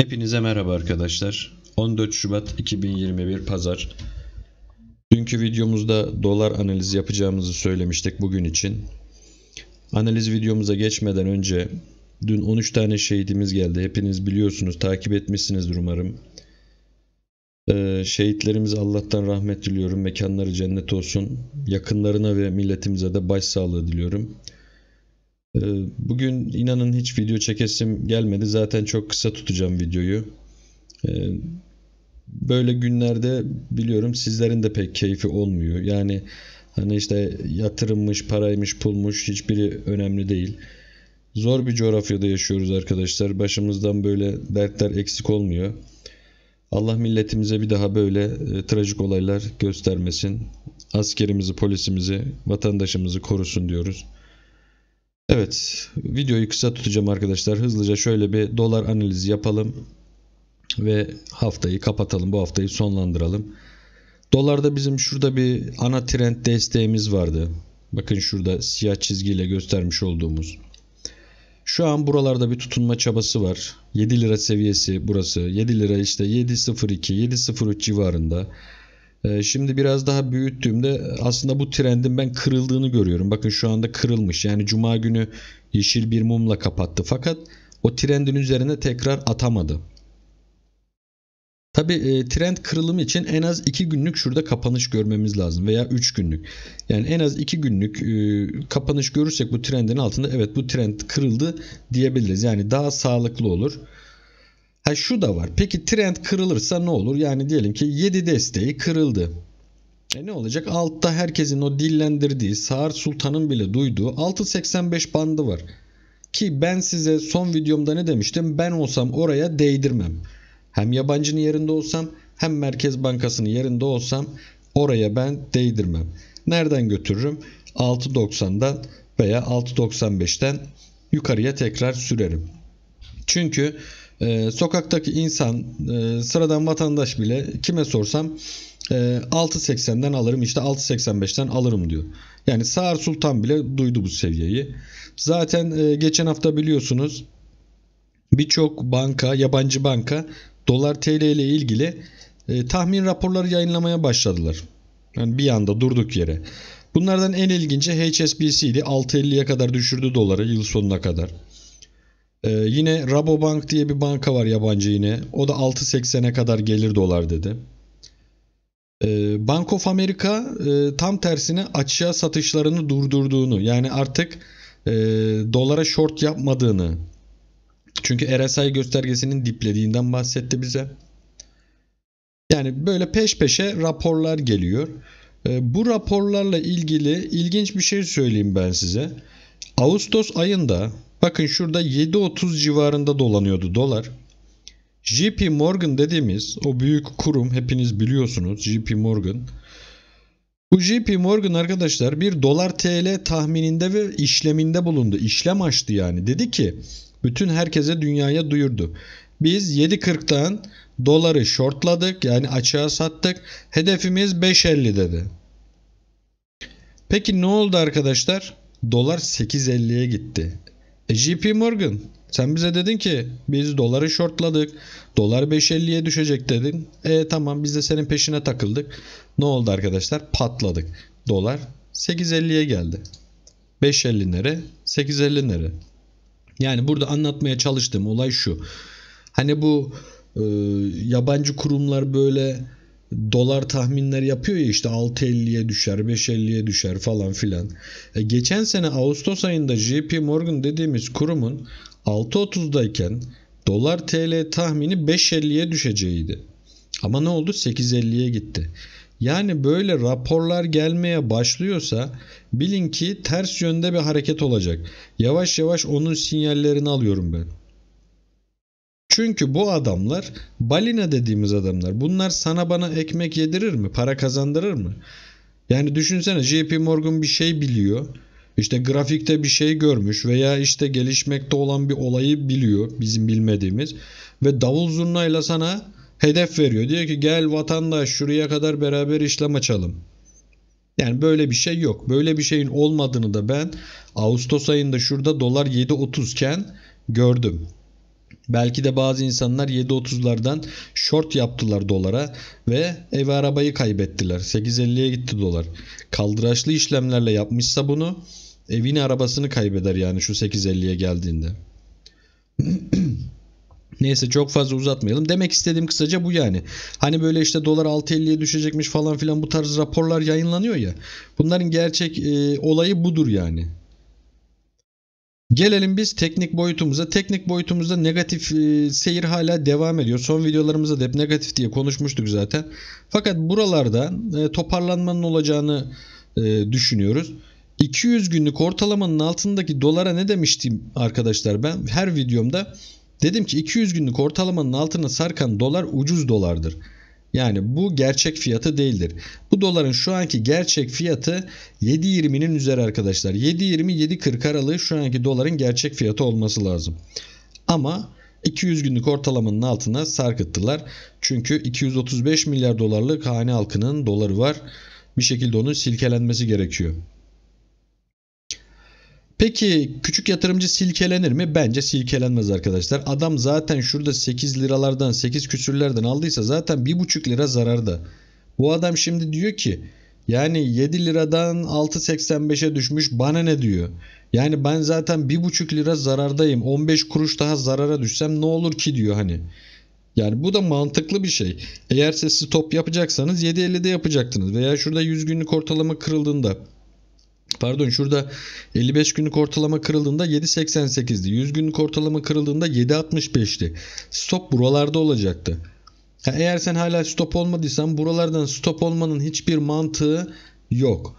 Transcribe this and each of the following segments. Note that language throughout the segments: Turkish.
Hepinize merhaba arkadaşlar. 14 Şubat 2021 Pazar. Dünkü videomuzda dolar analizi yapacağımızı söylemiştik bugün için. Analiz videomuza geçmeden önce dün 13 tane şehidimiz geldi. Hepiniz biliyorsunuz, takip etmişsinizdir umarım. Ee, şehitlerimize Allah'tan rahmet diliyorum. Mekanları cennet olsun. Yakınlarına ve milletimize de başsağlığı diliyorum. diliyorum. Ee, bugün inanın hiç video çekesim gelmedi. Zaten çok kısa tutacağım videoyu. Ee, böyle günlerde biliyorum sizlerin de pek keyfi olmuyor. Yani hani işte yatırımmış, paraymış, pulmuş hiçbiri önemli değil. Zor bir coğrafyada yaşıyoruz arkadaşlar. Başımızdan böyle dertler eksik olmuyor. Allah milletimize bir daha böyle e, trajik olaylar göstermesin. Askerimizi, polisimizi, vatandaşımızı korusun diyoruz. Evet videoyu kısa tutacağım arkadaşlar. Hızlıca şöyle bir dolar analizi yapalım. Ve haftayı kapatalım. Bu haftayı sonlandıralım. Dolarda bizim şurada bir ana trend desteğimiz vardı. Bakın şurada siyah çizgiyle göstermiş olduğumuz. Şu an buralarda bir tutunma çabası var. 7 lira seviyesi burası. 7 lira işte 7.02 7.03 civarında. Ee, şimdi biraz daha büyüttüğümde e, aslında bu trendin ben kırıldığını görüyorum. Bakın şu anda kırılmış. Yani cuma günü yeşil bir mumla kapattı. Fakat o trendin üzerine tekrar atamadı. Tabi e, trend kırılımı için en az 2 günlük şurada kapanış görmemiz lazım veya 3 günlük. Yani en az 2 günlük e, kapanış görürsek bu trendin altında evet bu trend kırıldı diyebiliriz. Yani daha sağlıklı olur. Ha şu da var. Peki trend kırılırsa ne olur? Yani diyelim ki 7 desteği kırıldı. E ne olacak? Altta herkesin o dillendirdiği, Sağır Sultan'ın bile duyduğu 6.85 bandı var. Ki ben size son videomda ne demiştim? Ben olsam oraya değdirmem. Hem yabancının yerinde olsam hem Merkez Bankası'nın yerinde olsam oraya ben değdirmem. Nereden götürürüm? 6.90'dan veya 6.95'ten yukarıya tekrar sürerim. Çünkü e, sokaktaki insan, e, sıradan vatandaş bile kime sorsam e, 6.80'den alırım işte 6.85'ten alırım diyor. Yani Sağır Sultan bile duydu bu seviyeyi. Zaten e, geçen hafta biliyorsunuz birçok banka, yabancı banka dolar TL ile ilgili e, tahmin raporları yayınlamaya başladılar. Yani bir anda durduk yere. Bunlardan en ilginci HSBC'ydi. 6.50'ye kadar düşürdü doları yıl sonuna kadar. Ee, yine Rabobank diye bir banka var yabancı yine. O da 6.80'e kadar gelir dolar dedi. Ee, Bank of America e, tam tersine açığa satışlarını durdurduğunu yani artık e, dolara short yapmadığını çünkü RSI göstergesinin diplediğinden bahsetti bize. Yani böyle peş peşe raporlar geliyor. Ee, bu raporlarla ilgili ilginç bir şey söyleyeyim ben size. Ağustos ayında Bakın şurada 7.30 civarında dolanıyordu dolar. JP Morgan dediğimiz o büyük kurum hepiniz biliyorsunuz JP Morgan. Bu JP Morgan arkadaşlar bir dolar TL tahmininde ve işleminde bulundu. İşlem açtı yani. Dedi ki bütün herkese dünyaya duyurdu. Biz 7.40'tan doları shortladık yani açığa sattık. Hedefimiz 5.50 dedi. Peki ne oldu arkadaşlar? Dolar 8.50'ye gitti. E, JP Morgan sen bize dedin ki biz doları shortladık. Dolar 5.50'ye düşecek dedin. E tamam biz de senin peşine takıldık. Ne oldu arkadaşlar? Patladık. Dolar 8.50'ye geldi. 5.50 nere? 8.50 nere? Yani burada anlatmaya çalıştığım olay şu. Hani bu e, yabancı kurumlar böyle dolar tahminleri yapıyor ya işte 6.50'ye düşer, 5.50'ye düşer falan filan. E, geçen sene Ağustos ayında JP Morgan dediğimiz kurumun 6.30'dayken dolar TL tahmini 5.50'ye düşeceğiydi. Ama ne oldu? 8.50'ye gitti. Yani böyle raporlar gelmeye başlıyorsa bilin ki ters yönde bir hareket olacak. Yavaş yavaş onun sinyallerini alıyorum ben. Çünkü bu adamlar balina dediğimiz adamlar. Bunlar sana bana ekmek yedirir mi? Para kazandırır mı? Yani düşünsene JP Morgan bir şey biliyor. İşte grafikte bir şey görmüş veya işte gelişmekte olan bir olayı biliyor bizim bilmediğimiz ve davul zurnayla sana hedef veriyor. Diyor ki gel vatandaş şuraya kadar beraber işlem açalım. Yani böyle bir şey yok. Böyle bir şeyin olmadığını da ben Ağustos ayında şurada dolar 7.30 iken gördüm. Belki de bazı insanlar 7.30'lardan short yaptılar dolara ve ev arabayı kaybettiler. 8.50'ye gitti dolar. Kaldıraçlı işlemlerle yapmışsa bunu evini arabasını kaybeder yani şu 8.50'ye geldiğinde. Neyse çok fazla uzatmayalım. Demek istediğim kısaca bu yani. Hani böyle işte dolar 6.50'ye düşecekmiş falan filan bu tarz raporlar yayınlanıyor ya. Bunların gerçek e, olayı budur yani. Gelelim biz teknik boyutumuza. Teknik boyutumuzda negatif e, seyir hala devam ediyor. Son videolarımızda da hep negatif diye konuşmuştuk zaten. Fakat buralarda e, toparlanmanın olacağını e, düşünüyoruz. 200 günlük ortalamanın altındaki dolara ne demiştim arkadaşlar ben her videomda dedim ki 200 günlük ortalamanın altına sarkan dolar ucuz dolardır. Yani bu gerçek fiyatı değildir. Bu doların şu anki gerçek fiyatı 7.20'nin üzeri arkadaşlar. 7.20 7.40 aralığı şu anki doların gerçek fiyatı olması lazım. Ama 200 günlük ortalamanın altına sarkıttılar. Çünkü 235 milyar dolarlık hane halkının doları var. Bir şekilde onun silkelenmesi gerekiyor. Peki küçük yatırımcı silkelenir mi? Bence silkelenmez arkadaşlar. Adam zaten şurada 8 liralardan 8 küsürlerden aldıysa zaten 1,5 lira zararda. Bu adam şimdi diyor ki yani 7 liradan 6.85'e düşmüş bana ne diyor. Yani ben zaten 1,5 lira zarardayım 15 kuruş daha zarara düşsem ne olur ki diyor hani. Yani bu da mantıklı bir şey. Eğer siz stop yapacaksanız 7.50'de yapacaktınız veya şurada 100 günlük ortalama kırıldığında Pardon şurada 55 günlük ortalama kırıldığında 7.88'di. 100 günlük ortalama kırıldığında 7.65'ti. Stop buralarda olacaktı. Ha, eğer sen hala stop olmadıysan buralardan stop olmanın hiçbir mantığı yok.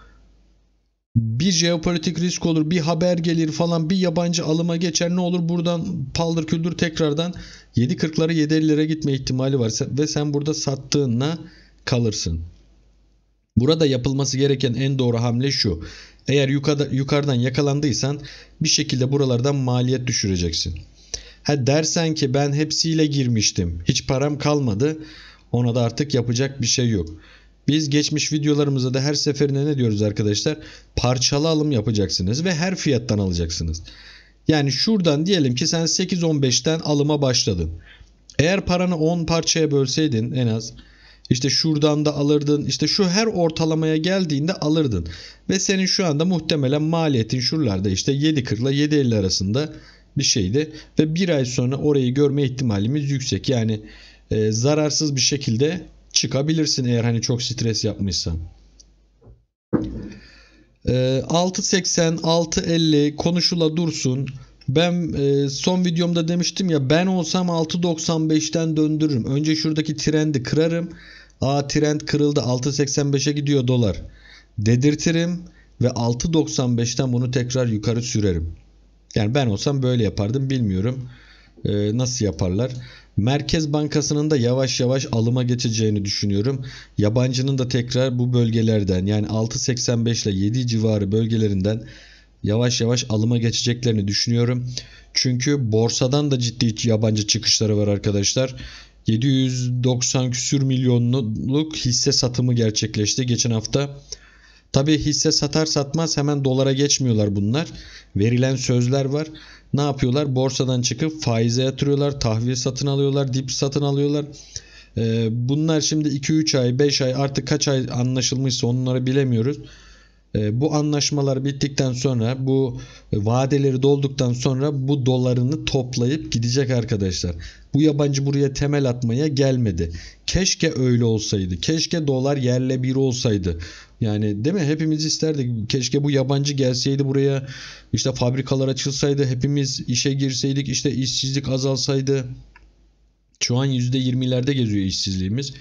Bir jeopolitik risk olur, bir haber gelir falan, bir yabancı alıma geçer ne olur buradan paldır küldür tekrardan 7.40'lara 7.50'lere gitme ihtimali var ve sen burada sattığına kalırsın. Burada yapılması gereken en doğru hamle şu. Eğer yukarıda, yukarıdan yakalandıysan bir şekilde buralardan maliyet düşüreceksin. Ha dersen ki ben hepsiyle girmiştim. Hiç param kalmadı. Ona da artık yapacak bir şey yok. Biz geçmiş videolarımızda da her seferinde ne diyoruz arkadaşlar? Parçalı alım yapacaksınız ve her fiyattan alacaksınız. Yani şuradan diyelim ki sen 8-15'ten alıma başladın. Eğer paranı 10 parçaya bölseydin en az işte şuradan da alırdın. İşte şu her ortalamaya geldiğinde alırdın. Ve senin şu anda muhtemelen maliyetin şuralarda işte 7.40 ile 7.50 arasında bir şeydi. Ve bir ay sonra orayı görme ihtimalimiz yüksek. Yani e, zararsız bir şekilde çıkabilirsin eğer hani çok stres yapmışsan. 6.80, e, 6.50 konuşula dursun. Ben e, son videomda demiştim ya ben olsam 6.95'ten döndürürüm. Önce şuradaki trendi kırarım. A trend kırıldı 6.85'e gidiyor dolar dedirtirim ve 6.95'ten bunu tekrar yukarı sürerim. Yani ben olsam böyle yapardım bilmiyorum ee, nasıl yaparlar. Merkez Bankası'nın da yavaş yavaş alıma geçeceğini düşünüyorum. Yabancının da tekrar bu bölgelerden yani 6.85 ile 7 civarı bölgelerinden yavaş yavaş alıma geçeceklerini düşünüyorum. Çünkü borsadan da ciddi yabancı çıkışları var arkadaşlar. 790 küsür milyonluk hisse satımı gerçekleşti geçen hafta. Tabi hisse satar satmaz hemen dolara geçmiyorlar bunlar. Verilen sözler var. Ne yapıyorlar? Borsadan çıkıp faize yatırıyorlar, tahvil satın alıyorlar, dip satın alıyorlar. Ee, bunlar şimdi 2-3 ay, 5 ay artık kaç ay anlaşılmışsa onları bilemiyoruz. Ee, bu anlaşmalar bittikten sonra bu e, vadeleri dolduktan sonra bu dolarını toplayıp gidecek arkadaşlar. Bu yabancı buraya temel atmaya gelmedi. Keşke öyle olsaydı. Keşke dolar yerle bir olsaydı. Yani değil mi? Hepimiz isterdik. Keşke bu yabancı gelseydi buraya. İşte fabrikalar açılsaydı. Hepimiz işe girseydik. İşte işsizlik azalsaydı. Şu an %20'lerde geziyor işsizliğimiz.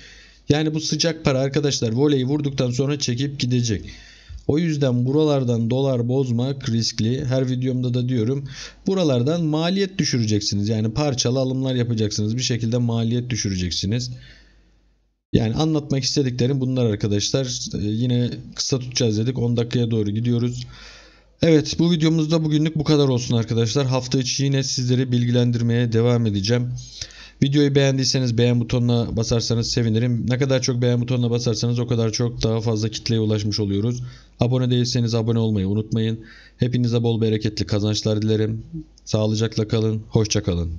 Yani bu sıcak para arkadaşlar voleyi vurduktan sonra çekip gidecek. O yüzden buralardan dolar bozmak riskli. Her videomda da diyorum. Buralardan maliyet düşüreceksiniz. Yani parçalı alımlar yapacaksınız. Bir şekilde maliyet düşüreceksiniz. Yani anlatmak istediklerim bunlar arkadaşlar. Ee, yine kısa tutacağız dedik. 10 dakikaya doğru gidiyoruz. Evet bu videomuzda bugünlük bu kadar olsun arkadaşlar. Hafta içi yine sizleri bilgilendirmeye devam edeceğim. Videoyu beğendiyseniz beğen butonuna basarsanız sevinirim. Ne kadar çok beğen butonuna basarsanız o kadar çok daha fazla kitleye ulaşmış oluyoruz. Abone değilseniz abone olmayı unutmayın. Hepinize bol bereketli kazançlar dilerim. Sağlıcakla kalın, hoşça kalın.